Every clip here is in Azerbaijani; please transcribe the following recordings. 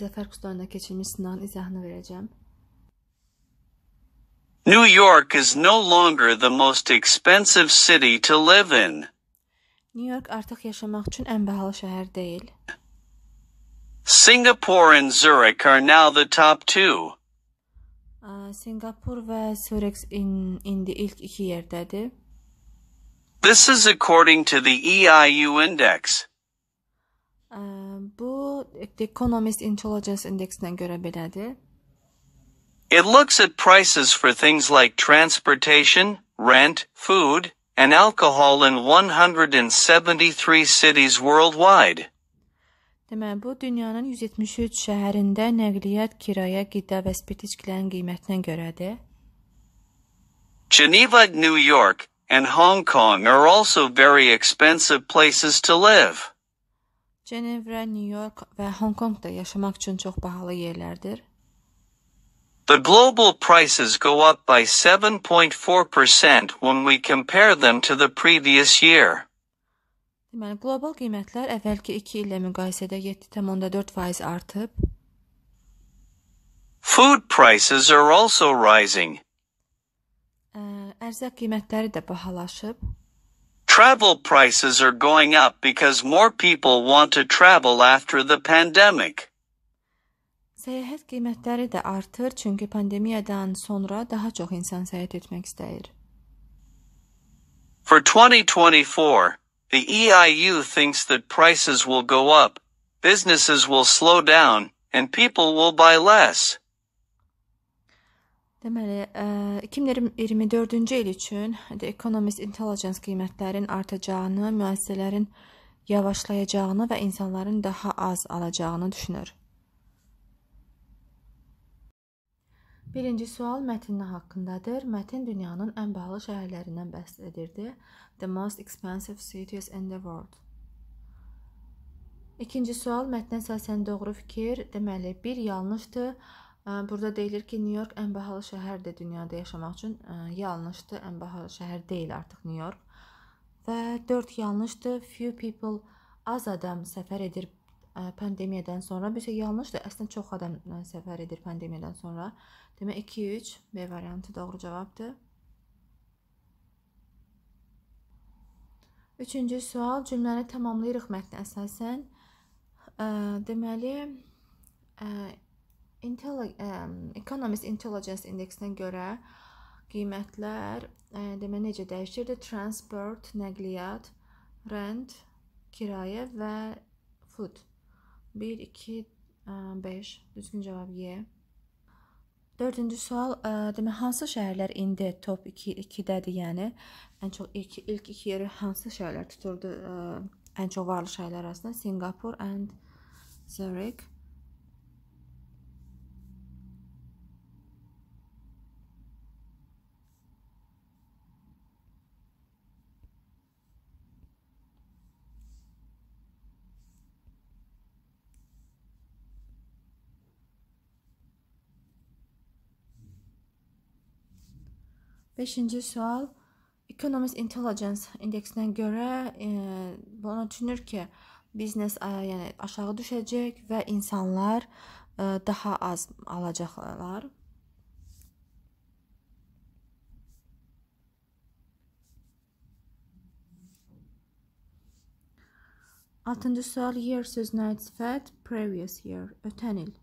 Zəfər Qustağında keçirilmiş sınağın izahını verəcəm. New York is no longer the most expensive city to live in. New York artıq yaşamaq üçün ən bahalı şəhər deyil. Singapore and Zurich are now the top two. Singapur və Zürich in, indi ilk iki yerdədir. This is according to the EIU index. Bu The Economist Intelligence indeksinə görə belədir. It looks at prices for things like transportation, rent, food, and alcohol in 173 cities worldwide. Deməli, bu dünyanın 173 şəhərində nəqliyyat, kirayə, qida və spirт içkilərin qiymətinə görədir. Geneva, New York, and Hong Kong are also very expensive places to live. Cenevra, Nyu-York və Honkonqda yaşamaq üçün çox bahalı yerlərdir. The global prices go up by 7.4% when we compare them to the previous year. Deməli, qlobal qiymətlər əvvəlki 2 illə müqayisədə 7.4% artıb. Food prices are also rising. Ərzaq qiymətləri də bahalaşıb. Travel prices are going up because more people want to travel after the pandemic. Seyahat artır sonra daha insan For 2024, the EIU thinks that prices will go up, businesses will slow down, and people will buy less. Deməli, 2024-cü e, il üçün The Economist Intelligence qiymətlərin artacağını, müəssisələrin yavaşlayacağını və insanların daha az alacağını düşünür. Birinci sual mətnin haqqındadır. Mətn dünyanın ən bahalı şəhərlərindən bəhs edirdi. The most expensive cities in the world. İkinci sual mətnə əsasən doğru fikir, deməli, bir yanlışdır. Burada deyilir ki, New York ən bahalı şəhərdir dünyada yaşamaq üçün. Yanlışdır, ən bahalı şəhər deyil artıq New York. Və 4 yanlışdır. Few people az adam səfər edir pandemiyadan sonra. Bir şey yanlışdır. Əslində çox adam səfər edir pandemiyadan sonra. Demək 2 3 B variantı doğru cavabdır. Üçüncü sual cümləni tamamlayırıq mətnə əsasən. Deməli, Intelli um, Economist Intelligence indeksinə görə qiymətlər ə, e, demə necə dəyişirdi? Transport, nəqliyyat, rent, kirayə və food. 1 2 5 düzgün cavab Y. 4-cü sual, ə, e, demə hansı şəhərlər indi top 2 2-dədir, yəni ən çox ilk ilk 2 yeri hansı şəhərlər tuturdu ə, e, ən çox varlı şəhərlər arasında? Singapur and Zurich. Beşinci sual. Economist Intelligence indeksinə görə e, bunu düşünür ki, biznes ə, e, yəni aşağı düşəcək və insanlar ə, e, daha az alacaqlar. Altıncı sual year sözünə sifət previous year ötən il.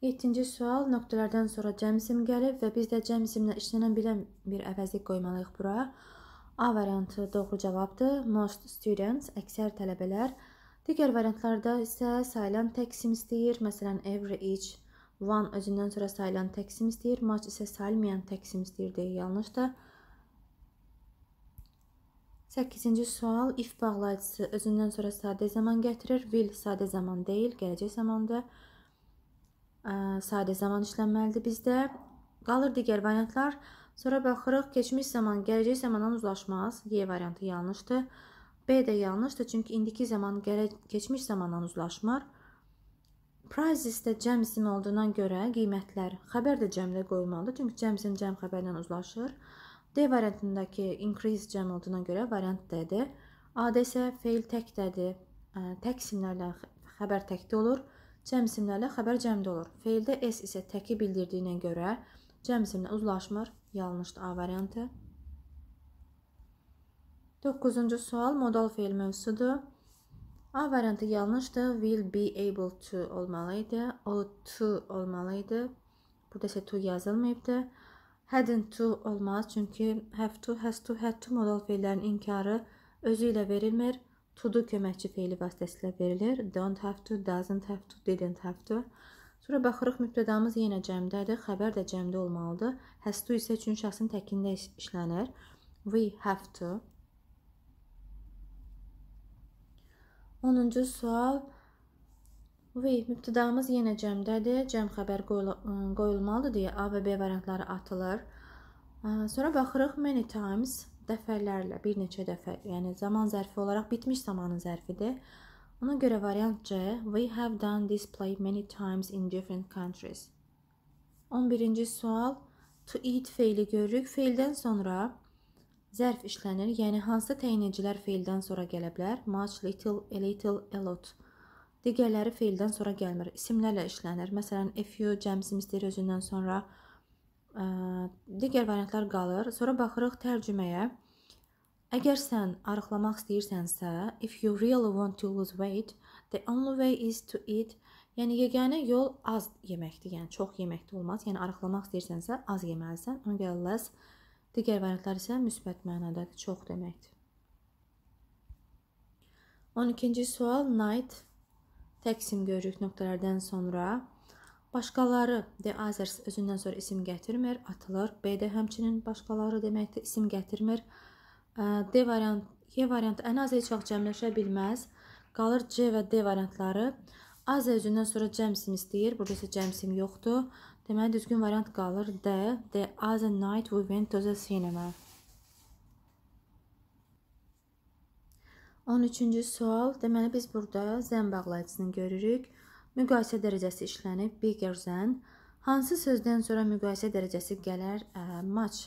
7-ci sual nöqtələrdən sonra cəmsim gəlib və biz də cəmsimlə işlənə bilən bir əvəzlik qoymalıyıq bura. A variantı doğru cavabdır. Most students, əksər tələbələr. Digər variantlarda isə sayılan təksim istəyir. Məsələn, every, each, one özündən sonra sayılan təksim istəyir. Much isə sayılmayan təksim istəyir deyə yanlışdır. 8-ci sual if bağlayıcısı özündən sonra sadə zaman gətirir. Will sadə zaman deyil, gələcək zamandır sadə zaman işlənməlidir bizdə. Qalır digər variantlar. Sonra baxırıq, keçmiş zaman gələcək zamandan uzlaşmaz. Y variantı yanlışdır. B də yanlışdır, çünki indiki zaman keçmiş zamandan uzlaşmır. Prizesdə cəm isim olduğundan görə qiymətlər xəbər də cəmdə qoyulmalıdır. Çünki cəm isim cəm xəbərlə uzlaşır. D variantındakı increase cəm olduğuna görə variant D-dir. AD isə feil təkdədir. Tək isimlərlə xəbər təkdə olur. Cəm isimlərlə xəbər cəmdə olur. Feildə S isə təki bildirdiyinə görə cəm isimlə uzlaşmır. Yanlışdır A variantı. 9-cu sual modal feil mövzusudur. A variantı yanlışdır. Will be able to olmalı idi. O to olmalı idi. Burada isə to yazılmayıbdır. Hadn't to olmaz çünki have to, has to, had to modal feillərin inkarı özü ilə verilmir. To do köməkçi feili vasitəsilə verilir. Don't have to, doesn't have to, didn't have to. Sonra baxırıq mübtədamız yenə cəmdədir, xəbər də cəmdə olmalıdır. Has to isə üçün şəxsin təkində işlənir. We have to. 10-cu sual. We mübtədamız yenə cəmdədir. Cəm xəbər qoyul qoyulmalıdır deyə A və B variantları atılır. Sonra baxırıq many times dəfələrlə, bir neçə dəfə, yəni zaman zərfi olaraq bitmiş zamanın zərfidir. Ona görə variant C We have done this play many times in different countries. 11-ci sual to eat feili görürük. Feildən sonra zərf işlənir. Yəni hansı təyinəcilər feildən sonra gələ bilər? Much, little, a little, a lot. Digərləri feildən sonra gəlmir. İsimlərlə işlənir. Məsələn, a few cəmsi misdir özündən sonra digər variantlar qalır. Sonra baxırıq tərcüməyə. Əgər sən arıqlamaq istəyirsənsə, if you really want to lose weight, the only way is to eat. Yəni yeganə yol az yeməkdir, yəni çox yeməkdə olmaz. Yəni arıqlamaq istəyirsənsə az yeməlisən. Ona görə less digər variantlar isə müsbət mənadadır, çox deməkdir. 12-ci sual night təqsim görürük nöqtələrdən sonra. Başqaları de others özündən sonra isim gətirmir, atılır. B də həmçinin başqaları deməkdir, isim gətirmir. D variant, E variantı ən azı heç vaxt cəmləşə bilməz. Qalır C və D variantları. Az özündən sonra cəm isim istəyir. Burada isə cəm isim yoxdur. Deməli düzgün variant qalır D. The other night we went to the cinema. 13-cü sual. Deməli biz burada zəm bağlayıcısını görürük müqayisə dərəcəsi işlənib, begərsən hansı sözdən sonra müqayisə dərəcəsi gələr? Ə, match.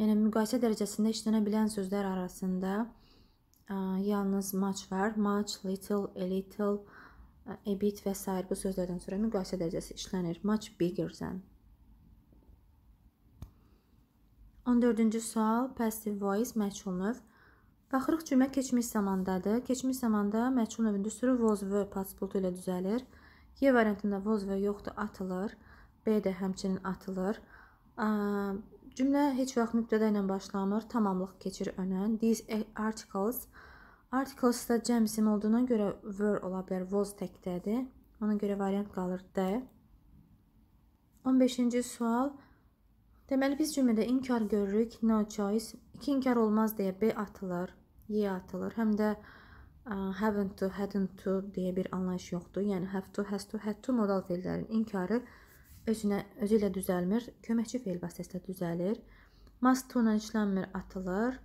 Yəni müqayisə dərəcəsində işlənə bilən sözlər arasında ə, yalnız match var. Much, little, a little, a bit və sair bu sözlərdən sonra müqayisə dərəcəsi işlənir. Much bigger than. 14-cü sual passive voice məchul növ. Baxırıq cümlə keçmiş zamandadır. Keçmiş zamanda məchul növündə sürü was və participle ilə düzəlir. Y variantında voz və yoxdur atılır. B də həmçinin atılır. Cümlə heç vaxt mübtədə ilə başlamır, tamamlıq keçir önə. These e, articles articles da cəm isim olduğuna görə were ola bilər, was təkdədir. Ona görə variant qalır D. 15-ci sual. Deməli biz cümlədə inkar görürük, no choice. 2 inkar olmaz deyə B atılır, Y atılır. Həm də haven't to, hadn't to deyə bir anlayış yoxdur. Yəni have to, has to, had to modal fellərin inkarı özünə özü ilə düzəlmir, köməkçi fel vasitəsilə düzəlir. Must to ilə işlənmir, atılır.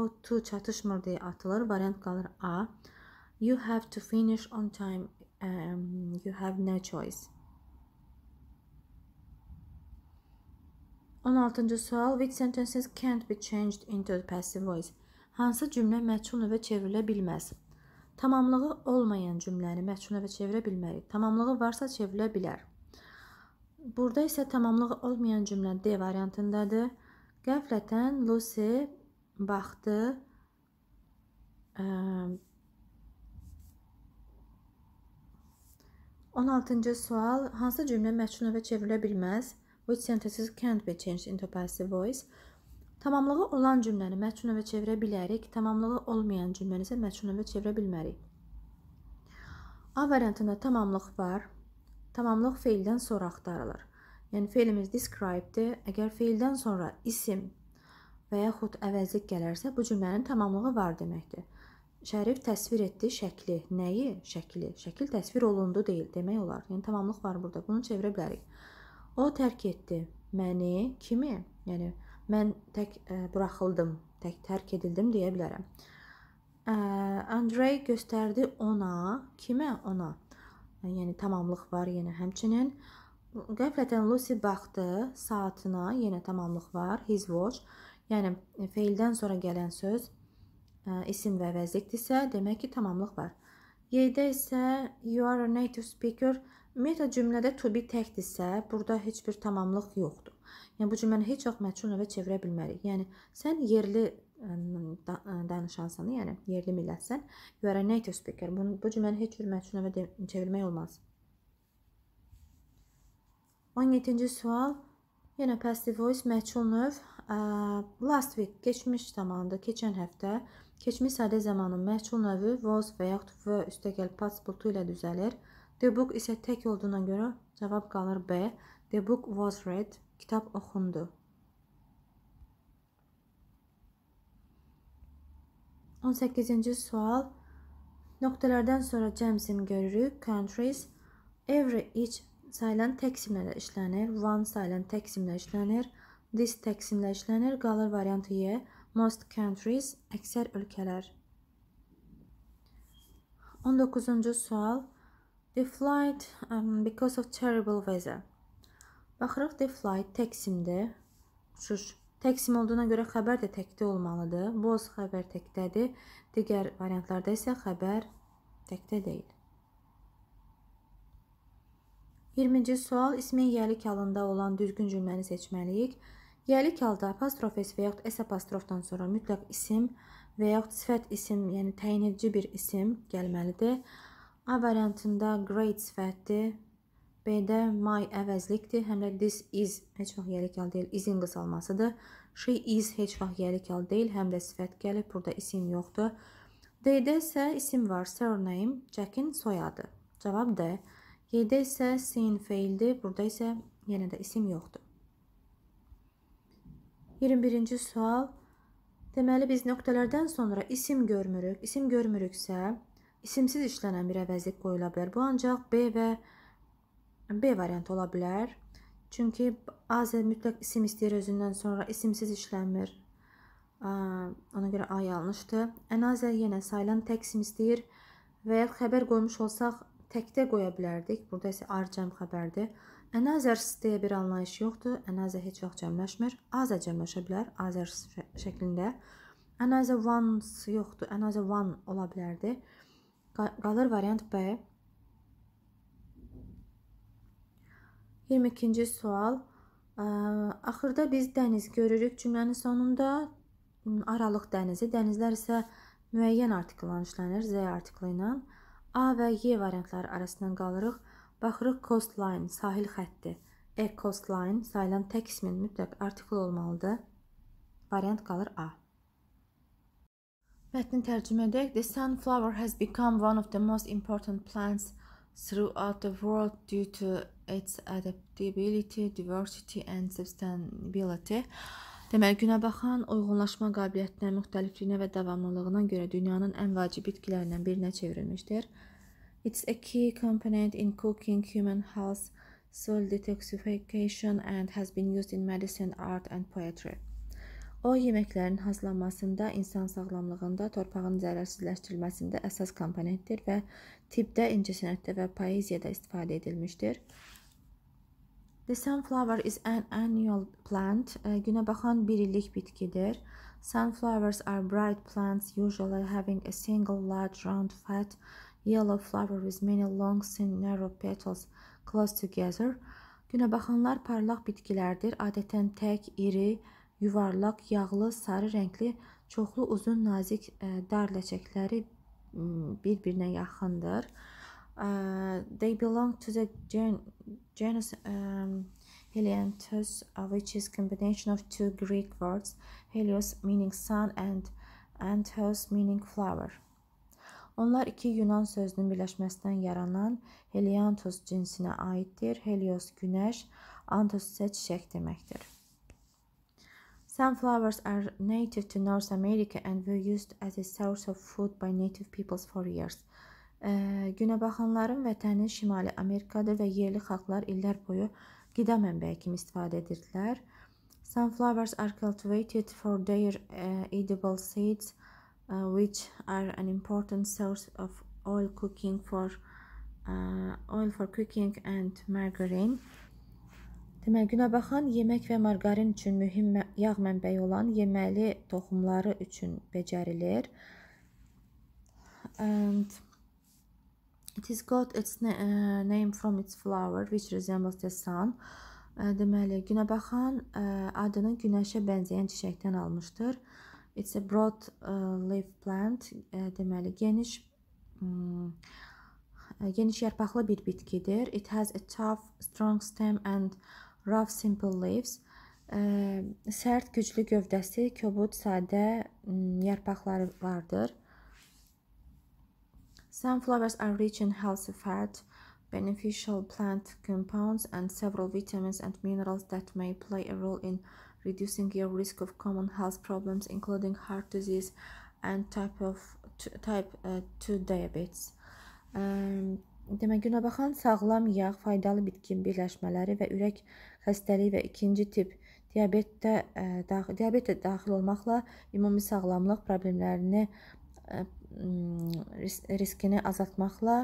Out to çatışmır deyə atılır, variant qalır A. You have to finish on time. Um, you have no choice. 16-cı sual. Which sentences can't be changed into the passive voice? hansı cümlə məçhul növə çevrilə bilməz? Tamamlığı olmayan cümləni məçhul növə çevirə bilmərik. Tamamlığı varsa çevrilə bilər. Burada isə tamamlığı olmayan cümlə D variantındadır. Qəflətən Lucy baxdı ə, 16-cı sual hansı cümlə məçhul növə çevrilə bilməz? Which sentences can't be changed into passive voice? Tamamlığı olan cümləni məçhunə və çevirə bilərik, tamamlığı olmayan cümləni isə məçhunə və çevirə bilmərik. A variantında tamamlıq var. Tamamlıq feildən sonra axtarılır. Yəni feilimiz describe-dir. Əgər feildən sonra isim və yaxud əvəzlik gələrsə, bu cümlənin tamamlığı var deməkdir. Şərif təsvir etdi şəkli. Nəyi? Şəkli. Şəkil təsvir olundu deyil demək olar. Yəni tamamlıq var burada. Bunu çevirə bilərik. O tərk etdi məni, kimi? Yəni mən tək e, buraxıldım, tək tərk edildim deyə bilərəm. E, Andrey göstərdi ona, kimə? Ona. E, yəni tamamlıq var yenə yəni həmçinin. Qəflətən Lucy baxdı saatına, yenə tamamlıq var, his watch. Yəni feildən sonra gələn söz isim və vəzikdirsə, demək ki, tamamlıq var. Y-də isə you are a native speaker meta cümlədə to be təkdirsə, burada heç bir tamamlıq yoxdur. Yəni bu cümləni heç vaxt məchul növə çevirə bilmərik. Yəni sən yerli e, e, danışansan, yəni yerli millətsən, you are a native speaker. Bunu bu cümləni heç bir məchul növə çevirmək olmaz. 17-ci sual. Yenə passive voice məchul növ. E, last week keçmiş zamanında, keçən həftə keçmiş sadə zamanın məchul növü was və yaxud və üstəgəl past bultu ilə düzəlir. The book isə tək olduğuna görə cavab qalır B. The book was read. Kitab oxundu. On səkkizinci sual. Nöqtələrdən sonra cəmsini görürük. Countries every each sayılan təksimlə işlənir. One sayılan təksimlə işlənir. This təksimlə işlənir. Qalır variantı Y. Most countries əksər ölkələr. 19-cu sual. The flight um, because of terrible weather. Baxırıq the flight təksimdir. Uçuş təksim olduğuna görə xəbər də təkdə olmalıdır. Boz xəbər təkdədir. Digər variantlarda isə xəbər təkdə deyil. 20-ci sual ismin yəlik halında olan düzgün cümləni seçməliyik. Yəlik halda apostrofes və yaxud s apostrofdan sonra mütləq isim və yaxud sifət isim, yəni təyin edici bir isim gəlməlidir. A variantında great sifətdir B-də my əvəzlikdir. Həm də this is heç vaxt yəlik əl deyil. Is-in qısalmasıdır. She is heç vaxt yəlik əl deyil. Həm də sifət gəlib. Burada isim yoxdur. D-də isə isim var. Surname Jack-in soyadı. Cavab D. Y-də isə sin feildir. Burada isə yenə də isim yoxdur. 21-ci sual. Deməli, biz nöqtələrdən sonra isim görmürük. İsim görmürüksə, isimsiz işlənən bir əvəzlik qoyula bilər. Bu ancaq B və B B variantı ola bilər. Çünki AZ mütləq isim istəyir özündən sonra isimsiz işlənmir. Ona görə A yanlışdır. Ənazə yenə sayılan tək isim istəyir və ya xəbər qoymuş olsaq təkdə qoya bilərdik. Burada isə arcəm xəbərdir. Ənazərs deyə bir anlayış yoxdur. Ənazə heç vaxt cəmləşmir. Azə cəmləşə bilər azərs şəklində. Ənazə ones yoxdur. Ənazə one ola bilərdi. Qalır variant B. 22-ci sual. Axırda biz dəniz görürük cümlənin sonunda. Aralıq dənizi, dənizlər isə müəyyən artikla işlənir, Z artiklı ilə. A və Y variantları arasından qalırıq. Baxırıq coastline, sahil xətti. E coastline sayılan tək ismin mütləq artikl olmalıdır. Variant qalır A. Mətni tərcümə edək. The sunflower has become one of the most important plants throughout the world due to its adaptability, diversity and sustainability. Deməli, günəbaxan uyğunlaşma qabiliyyətinə, müxtəlifliyinə və davamlılığına görə dünyanın ən vacib bitkilərindən birinə çevrilmişdir. It's a key component in cooking, human health, soil detoxification and has been used in medicine, art and poetry. O yeməklərin hazırlanmasında, insan sağlamlığında, torpağın zərərsizləşdirilməsində əsas komponentdir və tibbdə, incəsənətdə və poeziyada istifadə edilmişdir. The sunflower is an annual plant. Günəbaxan bir illik bitkidir. Sunflowers are bright plants, usually having a single large round fat yellow flower with many long thin narrow petals close together. Günəbaxanlar parlaq bitkilərdir. Adətən tək, iri, yuvarlaq, yağlı, sarı rəngli, çoxlu uzun nazik e, dar ləçəkləri bir-birinə yaxındır. Uh, they belong to the gen genus um, Helianthus, uh, which is combination of two Greek words, Helios meaning sun and Anthos meaning flower. Onlar iki Yunan sözünün birleşmesinden yaranan Helianthus cinsine aiddir. Helios güneş, Anthos isə çiçək deməkdir. Sunflowers are native to North America and were used as a source of food by native peoples for years. Günəbaxanların vətəni Şimali Amerikadır və yerli xalqlar illər boyu qida mənbəyi kimi istifadə edirdilər. Sunflowers are cultivated for their uh, edible seeds, uh, which are an important source of oil cooking for uh, oil for cooking and margarine. Deməli, günəbaxan yemək və margarin üçün mühüm yağ mənbəyi olan yeməli toxumları üçün becərilir. And It is got its na uh, name from its flower which resembles the sun. Uh, deməli, günəbaxan uh, adını günəşə bənzəyən çiçəkdən almışdır. It's a broad uh, leaf plant. Uh, deməli, geniş um, geniş yarpaqlı bir bitkidir. It has a tough, strong stem and rough simple leaves. Sərt, güclü gövdəsi, kobud, sadə hmm, yarpaqları vardır. Sunflowers are rich in healthy fat, beneficial plant compounds, and several vitamins and minerals that may play a role in reducing your risk of common health problems, including heart disease and type of type 2 uh, diabetes. Um, Demək, günəbaxan sağlam yağ, faydalı bitki birləşmələri və ürək xəstəliyi və ikinci tip diabetdə e, daxil, diabetə daxil olmaqla ümumi sağlamlıq problemlərini e, riskini azaltmaqla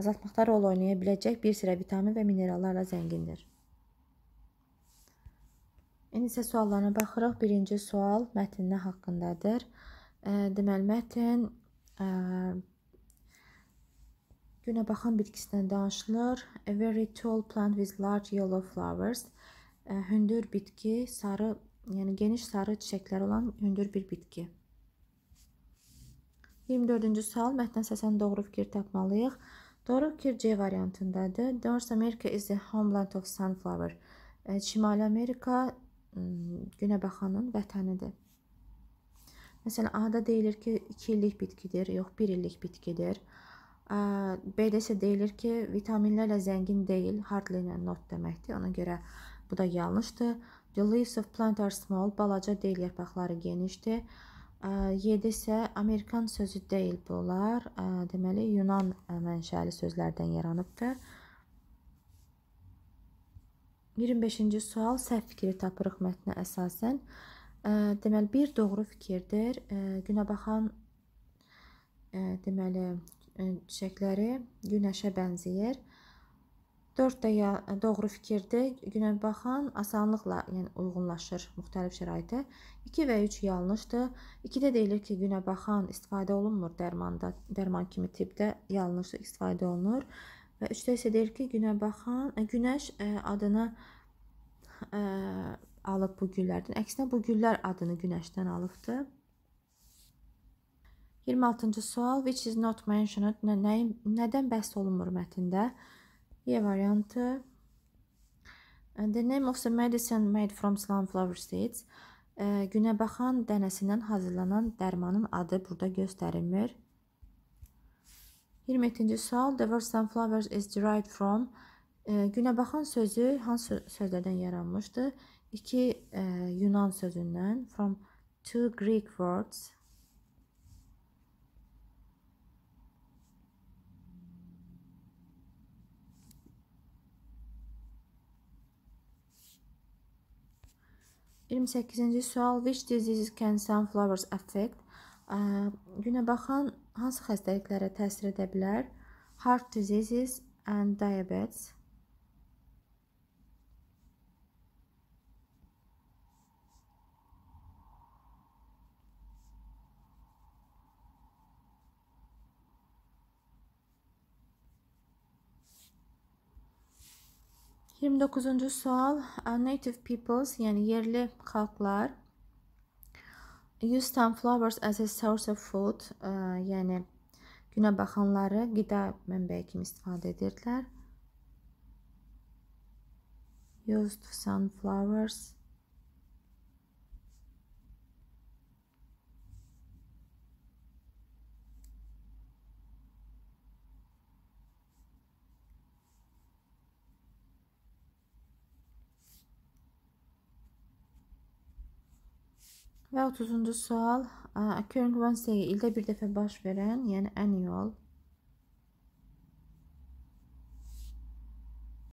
azaltmaqda rol oynaya biləcək bir sıra vitamin və minerallarla zəngindir. İndi isə suallarına baxırıq. Birinci sual mətnin haqqındadır. Deməli, mətn günəbaxan bitkisindən danışılır. A very tall plant with large yellow flowers. Hündür bitki, sarı, yəni geniş sarı çiçəkləri olan hündür bir bitki. 24-cü sual mətnə əsasən doğru fikir tapmalıyıq. Doğru fikir C variantındadır. North America is the homeland of sunflower. Şimali Amerika günəbəxanın vətənidir. Məsələn, A-da deyilir ki, 2 illik bitkidir, yox 1 illik bitkidir. B-də isə deyilir ki, vitaminlərlə zəngin deyil, hardly ilə not deməkdir. Ona görə bu da yanlışdır. The leaves of plant are small, balaca deyil, yarpaqları genişdir. 7 isə Amerikan sözü deyil bunlar. Deməli, Yunan mənşəli sözlərdən yaranıbdır. 25-ci sual səhv fikri tapırıq mətnə əsasən. Deməli, bir doğru fikirdir. Günəbaxan deməli, çiçəkləri günəşə bənzəyir. 4 də e, doğru fikirdir. Günə baxan asanlıqla, yəni uyğunlaşır müxtəlif şəraitə. 2 və 3 yanlışdır. 2-də deyilir ki, günə baxan istifadə olunmur dərmanda, dərman kimi tipdə yanlış istifadə olunur. Və 3-də isə deyir ki, günə baxan e, günəş e, adını ə, alıb bu güllərdən. Əksinə bu güllər adını günəşdən alıbdı. 26-cı sual which is not mentioned nə, nə, nədən bəhs olunmur mətndə? E variantı. Eh, the name of the medicine made from sunflower seeds. Eh, Günəbaxan dənəsindən hazırlanan dərmanın adı burada göstərilmir. 27-ci sual. The word sunflowers is derived from. Eh, Günəbaxan sözü hansı sözlərdən yaranmışdır? İki Yunan sözündən. From two Greek words. 28-ci sual which diseases can sunflowers affect? Ə, günə baxan hansı xəstəliklərə təsir edə bilər? Heart diseases and diabetes. 19-cu sual uh, native peoples, yəni yerli xalqlar use sunflowers as a source of food, ə, uh, yəni günə baxanları qida mənbəyi kimi istifadə edirdilər. Used sunflowers Və 30-cu sual. Occurring once ildə bir dəfə baş verən, yəni annual